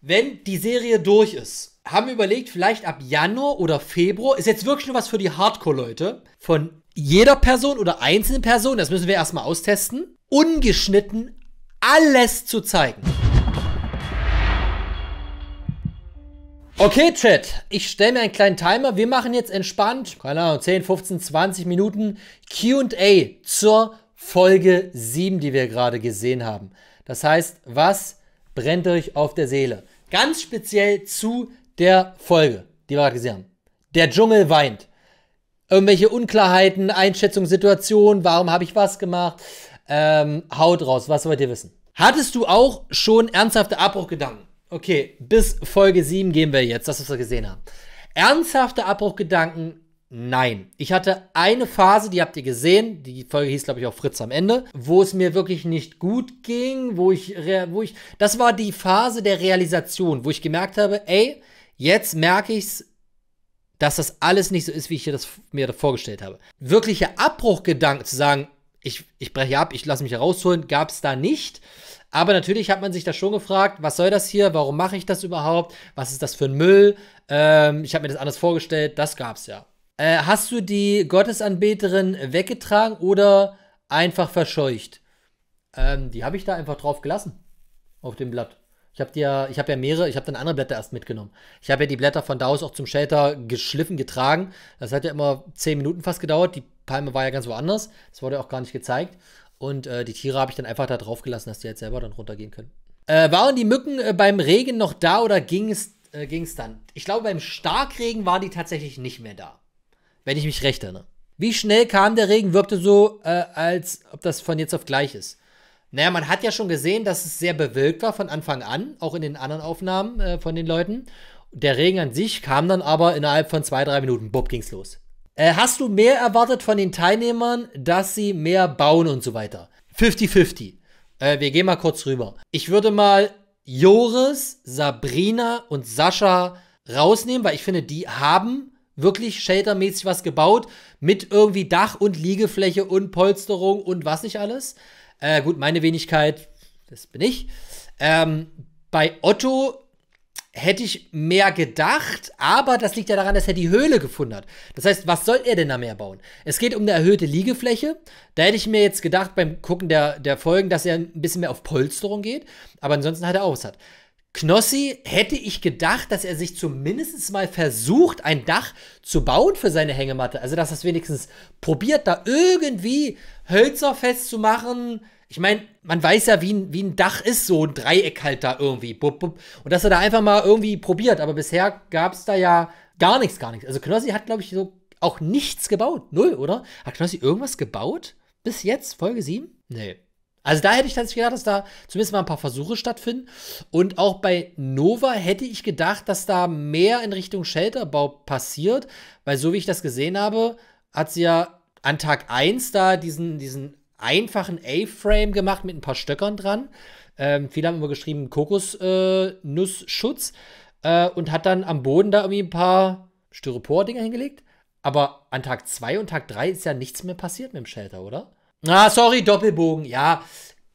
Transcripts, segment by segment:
wenn die Serie durch ist, haben wir überlegt, vielleicht ab Januar oder Februar, ist jetzt wirklich nur was für die Hardcore-Leute, von jeder Person oder einzelnen Person, das müssen wir erstmal austesten, ungeschnitten alles zu zeigen. Okay, Chat, ich stelle mir einen kleinen Timer. Wir machen jetzt entspannt, keine Ahnung, 10, 15, 20 Minuten QA zur Folge 7, die wir gerade gesehen haben. Das heißt, was brennt euch auf der Seele. Ganz speziell zu der Folge, die wir gerade gesehen haben. Der Dschungel weint. Irgendwelche Unklarheiten, Einschätzungssituationen, warum habe ich was gemacht? Ähm, haut raus, was wollt ihr wissen? Hattest du auch schon ernsthafte Abbruchgedanken? Okay, bis Folge 7 gehen wir jetzt, das, was wir gesehen haben. Ernsthafte Abbruchgedanken Nein. Ich hatte eine Phase, die habt ihr gesehen, die Folge hieß, glaube ich, auch Fritz am Ende, wo es mir wirklich nicht gut ging, wo ich, wo ich, das war die Phase der Realisation, wo ich gemerkt habe, ey, jetzt merke ich's, dass das alles nicht so ist, wie ich das, mir das vorgestellt habe. Wirklicher Abbruchgedanke zu sagen, ich, ich breche ab, ich lasse mich herausholen, gab es da nicht. Aber natürlich hat man sich da schon gefragt, was soll das hier, warum mache ich das überhaupt, was ist das für ein Müll, ähm, ich habe mir das anders vorgestellt, das gab es ja. Äh, hast du die Gottesanbeterin weggetragen oder einfach verscheucht? Ähm, die habe ich da einfach drauf gelassen. Auf dem Blatt. Ich habe ja, hab ja mehrere, ich habe dann andere Blätter erst mitgenommen. Ich habe ja die Blätter von da aus auch zum Shelter geschliffen, getragen. Das hat ja immer 10 Minuten fast gedauert. Die Palme war ja ganz woanders. Das wurde auch gar nicht gezeigt. Und äh, die Tiere habe ich dann einfach da drauf gelassen, dass die jetzt halt selber dann runtergehen können. Äh, waren die Mücken äh, beim Regen noch da oder ging es äh, dann? Ich glaube, beim Starkregen waren die tatsächlich nicht mehr da wenn ich mich recht erinnere. Wie schnell kam der Regen, wirkte so, äh, als ob das von jetzt auf gleich ist. Naja, man hat ja schon gesehen, dass es sehr bewölkt war von Anfang an, auch in den anderen Aufnahmen äh, von den Leuten. Der Regen an sich kam dann aber innerhalb von zwei, drei Minuten. Bob ging's los. Äh, hast du mehr erwartet von den Teilnehmern, dass sie mehr bauen und so weiter? 50-50. Äh, wir gehen mal kurz rüber. Ich würde mal Joris, Sabrina und Sascha rausnehmen, weil ich finde, die haben wirklich sheltermäßig was gebaut mit irgendwie Dach und Liegefläche und Polsterung und was nicht alles. Äh, gut, meine Wenigkeit, das bin ich. Ähm, bei Otto hätte ich mehr gedacht, aber das liegt ja daran, dass er die Höhle gefunden hat. Das heißt, was soll er denn da mehr bauen? Es geht um eine erhöhte Liegefläche. Da hätte ich mir jetzt gedacht beim Gucken der, der Folgen, dass er ein bisschen mehr auf Polsterung geht, aber ansonsten hat er auch was hat. Knossi hätte ich gedacht, dass er sich zumindest mal versucht, ein Dach zu bauen für seine Hängematte. Also, dass er es wenigstens probiert, da irgendwie Hölzer festzumachen. Ich meine, man weiß ja, wie ein, wie ein Dach ist, so ein Dreieck halt da irgendwie. Bup, bup. Und dass er da einfach mal irgendwie probiert. Aber bisher gab es da ja gar nichts, gar nichts. Also, Knossi hat, glaube ich, so auch nichts gebaut. Null, oder? Hat Knossi irgendwas gebaut? Bis jetzt, Folge 7? Nee. Also da hätte ich tatsächlich gedacht, dass da zumindest mal ein paar Versuche stattfinden. Und auch bei Nova hätte ich gedacht, dass da mehr in Richtung Shelterbau passiert, weil so wie ich das gesehen habe, hat sie ja an Tag 1 da diesen, diesen einfachen A-Frame gemacht mit ein paar Stöckern dran. Ähm, viele haben immer geschrieben Kokosnussschutz äh, äh, und hat dann am Boden da irgendwie ein paar Styropor-Dinger hingelegt. Aber an Tag 2 und Tag 3 ist ja nichts mehr passiert mit dem Shelter, oder? Ah, sorry, Doppelbogen. Ja,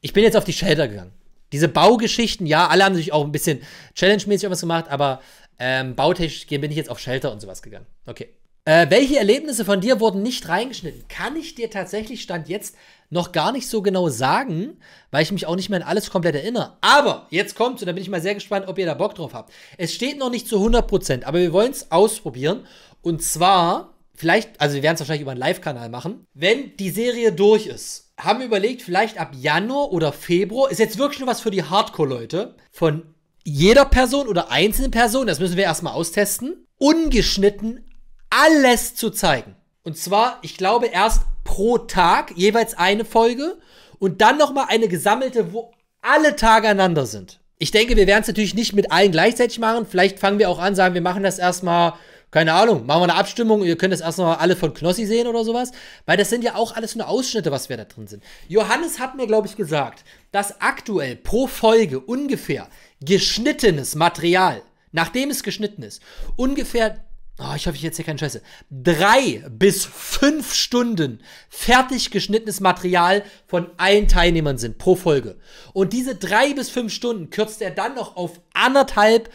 ich bin jetzt auf die Shelter gegangen. Diese Baugeschichten, ja, alle haben sich auch ein bisschen challenge-mäßig was gemacht, aber ähm, bautechnisch bin ich jetzt auf Shelter und sowas gegangen. Okay. Äh, welche Erlebnisse von dir wurden nicht reingeschnitten? Kann ich dir tatsächlich Stand jetzt noch gar nicht so genau sagen, weil ich mich auch nicht mehr an alles komplett erinnere. Aber jetzt kommt's und da bin ich mal sehr gespannt, ob ihr da Bock drauf habt. Es steht noch nicht zu 100%, aber wir wollen es ausprobieren. Und zwar vielleicht, also wir werden es wahrscheinlich über einen Live-Kanal machen, wenn die Serie durch ist. Haben wir überlegt, vielleicht ab Januar oder Februar, ist jetzt wirklich nur was für die Hardcore-Leute, von jeder Person oder einzelnen Person, das müssen wir erstmal austesten, ungeschnitten alles zu zeigen. Und zwar, ich glaube, erst pro Tag jeweils eine Folge und dann nochmal eine gesammelte, wo alle Tage aneinander sind. Ich denke, wir werden es natürlich nicht mit allen gleichzeitig machen. Vielleicht fangen wir auch an, sagen, wir machen das erstmal keine Ahnung, machen wir eine Abstimmung, ihr könnt das erstmal alle von Knossi sehen oder sowas, weil das sind ja auch alles nur Ausschnitte, was wir da drin sind. Johannes hat mir, glaube ich, gesagt, dass aktuell pro Folge ungefähr geschnittenes Material, nachdem es geschnitten ist, ungefähr Oh, ich hoffe, ich jetzt hier keine Scheiße. Drei bis fünf Stunden fertig geschnittenes Material von allen Teilnehmern sind pro Folge. Und diese drei bis fünf Stunden kürzt er dann noch auf anderthalb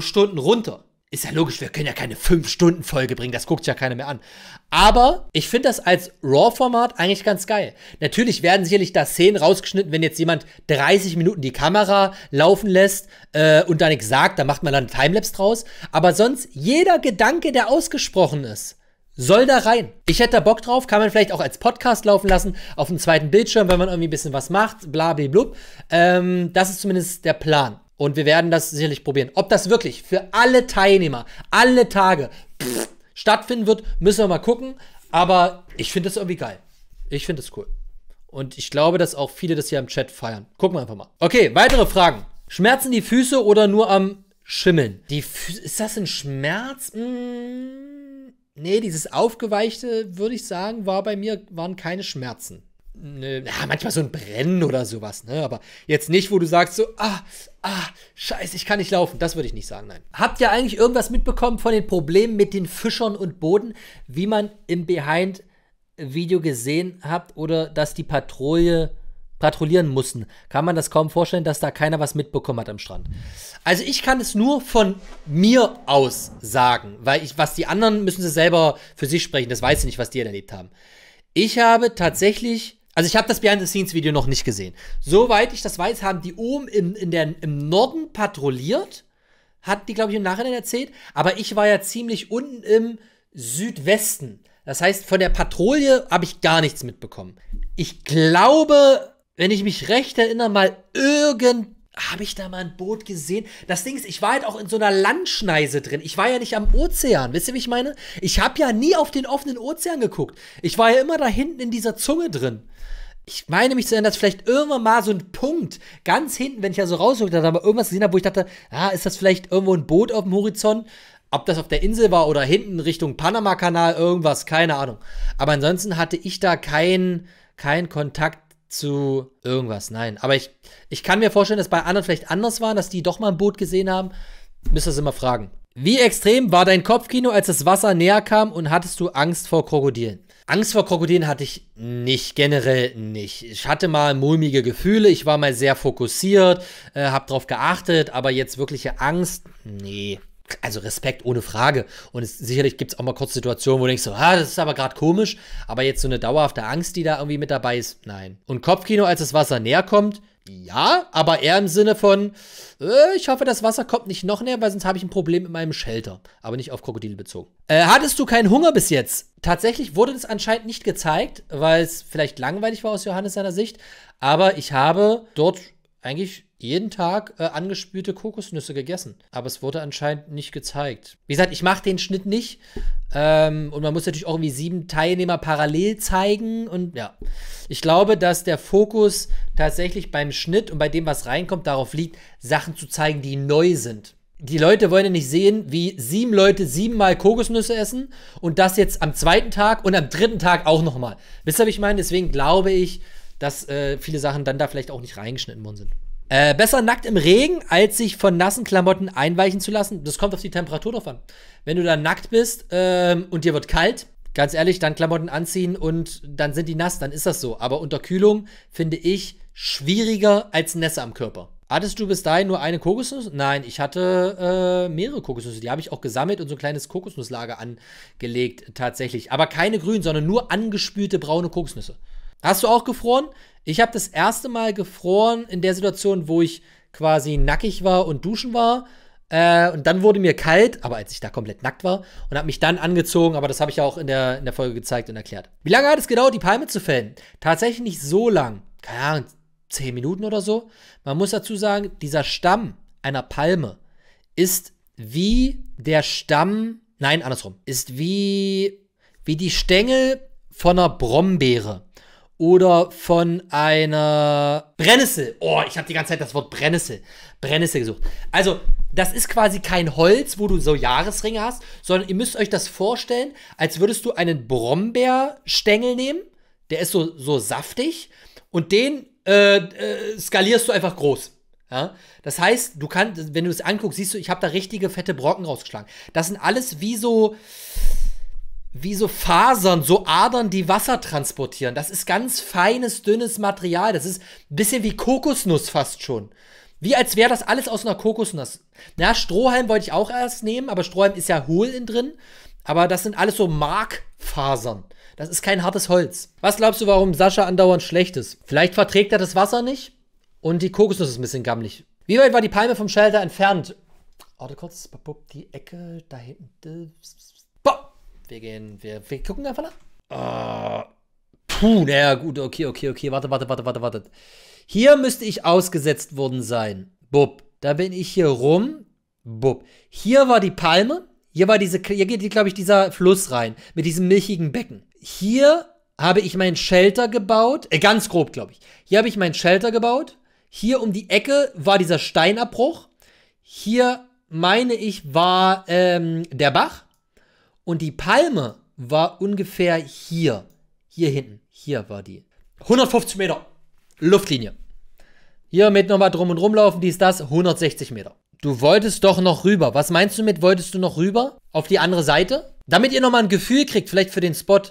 Stunden runter. Ist ja logisch, wir können ja keine 5-Stunden-Folge bringen, das guckt ja keiner mehr an. Aber ich finde das als RAW-Format eigentlich ganz geil. Natürlich werden sicherlich da Szenen rausgeschnitten, wenn jetzt jemand 30 Minuten die Kamera laufen lässt äh, und da nichts sagt, da macht man dann einen Timelapse draus. Aber sonst jeder Gedanke, der ausgesprochen ist, soll da rein. Ich hätte da Bock drauf, kann man vielleicht auch als Podcast laufen lassen, auf dem zweiten Bildschirm, wenn man irgendwie ein bisschen was macht, bla, bla, bla. Ähm, das ist zumindest der Plan. Und wir werden das sicherlich probieren. Ob das wirklich für alle Teilnehmer, alle Tage pff, stattfinden wird, müssen wir mal gucken. Aber ich finde das irgendwie geil. Ich finde das cool. Und ich glaube, dass auch viele das hier im Chat feiern. Gucken wir einfach mal. Okay, weitere Fragen. Schmerzen die Füße oder nur am Schimmeln? Die Fü ist das ein Schmerz? Mmh. Nee, dieses Aufgeweichte, würde ich sagen, war bei mir, waren keine Schmerzen ne, ja, manchmal so ein Brennen oder sowas, ne? Aber jetzt nicht, wo du sagst so, ah, ah, scheiße, ich kann nicht laufen. Das würde ich nicht sagen, nein. Habt ihr eigentlich irgendwas mitbekommen von den Problemen mit den Fischern und Boden, wie man im Behind-Video gesehen habt oder dass die Patrouille patrouillieren mussten, kann man das kaum vorstellen, dass da keiner was mitbekommen hat am Strand. Also ich kann es nur von mir aus sagen, weil ich, was die anderen müssen sie selber für sich sprechen, das weiß ich nicht, was die erlebt haben. Ich habe tatsächlich also ich habe das Behind-the-Scenes-Video noch nicht gesehen. Soweit ich das weiß, haben die oben im, in der, im Norden patrouilliert. Hat die, glaube ich, im Nachhinein erzählt. Aber ich war ja ziemlich unten im Südwesten. Das heißt, von der Patrouille habe ich gar nichts mitbekommen. Ich glaube, wenn ich mich recht erinnere, mal irgend habe ich da mal ein Boot gesehen? Das Ding ist, ich war halt auch in so einer Landschneise drin. Ich war ja nicht am Ozean. Wisst ihr, wie ich meine? Ich habe ja nie auf den offenen Ozean geguckt. Ich war ja immer da hinten in dieser Zunge drin. Ich meine mich zu erinnern, dass vielleicht irgendwann mal so ein Punkt ganz hinten, wenn ich ja so rausgeguckt habe, aber irgendwas gesehen habe, wo ich dachte, ah, ist das vielleicht irgendwo ein Boot auf dem Horizont? Ob das auf der Insel war oder hinten Richtung Panama-Kanal, irgendwas, keine Ahnung. Aber ansonsten hatte ich da keinen kein Kontakt zu irgendwas. Nein, aber ich, ich kann mir vorstellen, dass bei anderen vielleicht anders waren, dass die doch mal ein Boot gesehen haben. Müsst ihr das immer fragen. Wie extrem war dein Kopfkino, als das Wasser näher kam und hattest du Angst vor Krokodilen? Angst vor Krokodilen hatte ich nicht, generell nicht. Ich hatte mal mulmige Gefühle, ich war mal sehr fokussiert, äh, hab drauf geachtet, aber jetzt wirkliche Angst, nee also Respekt ohne Frage. Und es, sicherlich gibt es auch mal kurz Situationen, wo du denkst so, ah, das ist aber gerade komisch, aber jetzt so eine dauerhafte Angst, die da irgendwie mit dabei ist, nein. Und Kopfkino, als das Wasser näher kommt, ja, aber eher im Sinne von, äh, ich hoffe, das Wasser kommt nicht noch näher, weil sonst habe ich ein Problem mit meinem Shelter. Aber nicht auf Krokodile bezogen. Äh, hattest du keinen Hunger bis jetzt? Tatsächlich wurde das anscheinend nicht gezeigt, weil es vielleicht langweilig war aus Johannes seiner Sicht. Aber ich habe dort eigentlich jeden Tag äh, angespülte Kokosnüsse gegessen. Aber es wurde anscheinend nicht gezeigt. Wie gesagt, ich mache den Schnitt nicht. Ähm, und man muss natürlich auch irgendwie sieben Teilnehmer parallel zeigen. Und ja, ich glaube, dass der Fokus tatsächlich beim Schnitt und bei dem, was reinkommt, darauf liegt, Sachen zu zeigen, die neu sind. Die Leute wollen ja nicht sehen, wie sieben Leute siebenmal Kokosnüsse essen und das jetzt am zweiten Tag und am dritten Tag auch nochmal. Wisst ihr, was ich meine? Deswegen glaube ich, dass äh, viele Sachen dann da vielleicht auch nicht reingeschnitten worden sind. Äh, besser nackt im Regen, als sich von nassen Klamotten einweichen zu lassen. Das kommt auf die Temperatur drauf an. Wenn du da nackt bist ähm, und dir wird kalt, ganz ehrlich, dann Klamotten anziehen und dann sind die nass, dann ist das so. Aber Unterkühlung finde ich schwieriger als Nässe am Körper. Hattest du bis dahin nur eine Kokosnuss? Nein, ich hatte äh, mehrere Kokosnüsse. Die habe ich auch gesammelt und so ein kleines Kokosnusslager angelegt tatsächlich. Aber keine grünen, sondern nur angespülte braune Kokosnüsse. Hast du auch gefroren? Ich habe das erste Mal gefroren in der Situation, wo ich quasi nackig war und duschen war. Äh, und dann wurde mir kalt, aber als ich da komplett nackt war und habe mich dann angezogen, aber das habe ich ja auch in der, in der Folge gezeigt und erklärt. Wie lange hat es gedauert, die Palme zu fällen? Tatsächlich nicht so lang. Keine Ahnung, 10 Minuten oder so. Man muss dazu sagen, dieser Stamm einer Palme ist wie der Stamm, nein, andersrum, ist wie, wie die Stängel von einer Brombeere oder von einer Brennnessel. Oh, ich habe die ganze Zeit das Wort Brennnessel, Brennnessel gesucht. Also, das ist quasi kein Holz, wo du so Jahresringe hast, sondern ihr müsst euch das vorstellen, als würdest du einen Brombeerstängel nehmen, der ist so, so saftig und den äh, äh, skalierst du einfach groß. Ja? Das heißt, du kannst, wenn du es anguckst, siehst du, ich habe da richtige fette Brocken rausgeschlagen. Das sind alles wie so wie so Fasern, so Adern, die Wasser transportieren. Das ist ganz feines, dünnes Material. Das ist ein bisschen wie Kokosnuss fast schon. Wie als wäre das alles aus einer Kokosnuss. Na, Strohhalm wollte ich auch erst nehmen, aber Strohhalm ist ja hohl in drin. Aber das sind alles so Markfasern. Das ist kein hartes Holz. Was glaubst du, warum Sascha andauernd schlecht ist? Vielleicht verträgt er das Wasser nicht und die Kokosnuss ist ein bisschen gammelig. Wie weit war die Palme vom Schalter entfernt? Warte kurz, die Ecke, da hinten. Wir gehen, wir, wir gucken einfach nach. Uh, puh, naja, gut, okay, okay, okay. Warte, warte, warte, warte, warte. Hier müsste ich ausgesetzt worden sein. Bub. Da bin ich hier rum. Bub. Hier war die Palme. Hier war diese, hier geht, glaube ich, dieser Fluss rein. Mit diesem milchigen Becken. Hier habe ich meinen Shelter gebaut. Äh, ganz grob, glaube ich. Hier habe ich meinen Shelter gebaut. Hier um die Ecke war dieser Steinabbruch. Hier, meine ich, war ähm, der Bach. Und die Palme war ungefähr hier. Hier hinten. Hier war die. 150 Meter. Luftlinie. Hier mit nochmal drum und rumlaufen, ist das. 160 Meter. Du wolltest doch noch rüber. Was meinst du mit, wolltest du noch rüber? Auf die andere Seite? Damit ihr nochmal ein Gefühl kriegt, vielleicht für den Spot.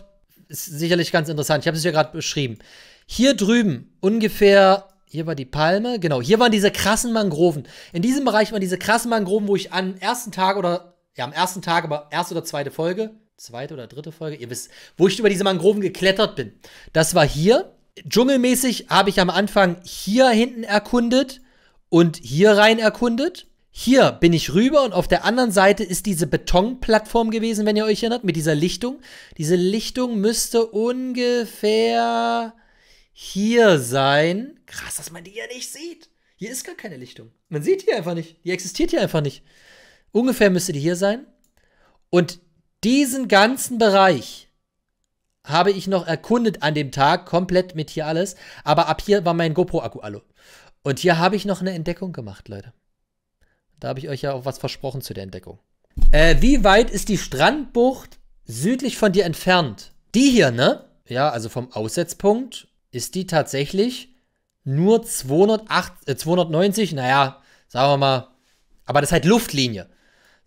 Ist sicherlich ganz interessant. Ich habe es ja gerade beschrieben. Hier drüben, ungefähr hier war die Palme, genau. Hier waren diese krassen Mangroven. In diesem Bereich waren diese krassen Mangroven, wo ich am ersten Tag oder ja, am ersten Tag, aber erste oder zweite Folge, zweite oder dritte Folge, ihr wisst, wo ich über diese Mangroven geklettert bin. Das war hier. Dschungelmäßig habe ich am Anfang hier hinten erkundet und hier rein erkundet. Hier bin ich rüber und auf der anderen Seite ist diese Betonplattform gewesen, wenn ihr euch erinnert, mit dieser Lichtung. Diese Lichtung müsste ungefähr hier sein. Krass, dass man die ja nicht sieht. Hier ist gar keine Lichtung. Man sieht hier einfach nicht. Die existiert hier einfach nicht. Ungefähr müsste die hier sein. Und diesen ganzen Bereich habe ich noch erkundet an dem Tag, komplett mit hier alles. Aber ab hier war mein GoPro-Akku alle. Und hier habe ich noch eine Entdeckung gemacht, Leute. Da habe ich euch ja auch was versprochen zu der Entdeckung. Äh, wie weit ist die Strandbucht südlich von dir entfernt? Die hier, ne? Ja, also vom Aussetzpunkt ist die tatsächlich nur 208, äh, 290, naja, sagen wir mal, aber das ist halt Luftlinie.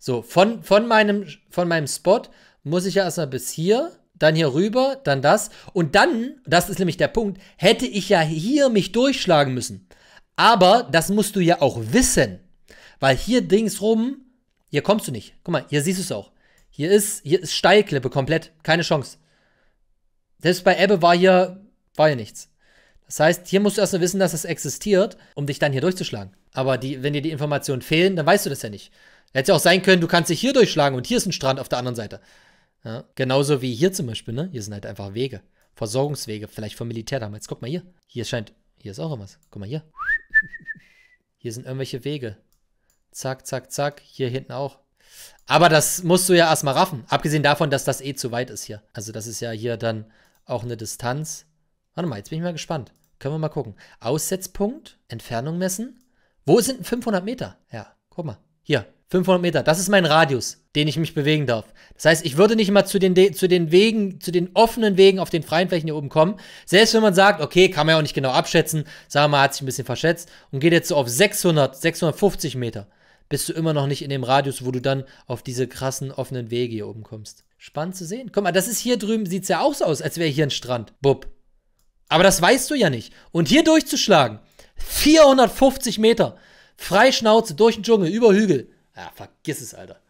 So, von, von, meinem, von meinem Spot muss ich ja erstmal bis hier, dann hier rüber, dann das. Und dann, das ist nämlich der Punkt, hätte ich ja hier mich durchschlagen müssen. Aber das musst du ja auch wissen. Weil hier Dings rum, hier kommst du nicht. Guck mal, hier siehst du es auch. Hier ist, hier ist Steilklippe komplett. Keine Chance. Selbst bei Ebbe war hier, war hier nichts. Das heißt, hier musst du erstmal wissen, dass das existiert, um dich dann hier durchzuschlagen. Aber die, wenn dir die Informationen fehlen, dann weißt du das ja nicht. Hätte ja auch sein können, du kannst dich hier durchschlagen und hier ist ein Strand auf der anderen Seite. Ja, genauso wie hier zum Beispiel, ne? Hier sind halt einfach Wege. Versorgungswege, vielleicht vom Militär damals. Guck mal hier. Hier scheint, hier ist auch irgendwas. Guck mal hier. Hier sind irgendwelche Wege. Zack, zack, zack. Hier hinten auch. Aber das musst du ja erstmal raffen. Abgesehen davon, dass das eh zu weit ist hier. Also das ist ja hier dann auch eine Distanz. Warte mal, jetzt bin ich mal gespannt. Können wir mal gucken. Aussetzpunkt, Entfernung messen. Wo sind 500 Meter? Ja, guck mal. Hier, 500 Meter, das ist mein Radius, den ich mich bewegen darf. Das heißt, ich würde nicht mal zu den, zu den Wegen, zu den offenen Wegen auf den freien Flächen hier oben kommen. Selbst wenn man sagt, okay, kann man ja auch nicht genau abschätzen, sagen wir mal, hat sich ein bisschen verschätzt und geht jetzt so auf 600, 650 Meter, bist du immer noch nicht in dem Radius, wo du dann auf diese krassen offenen Wege hier oben kommst. Spannend zu sehen. Guck mal, das ist hier drüben, sieht es ja auch so aus, als wäre hier ein Strand. Bub. Aber das weißt du ja nicht. Und hier durchzuschlagen, 450 Meter, freie Schnauze durch den Dschungel, über Hügel, ja, vergiss es, Alter.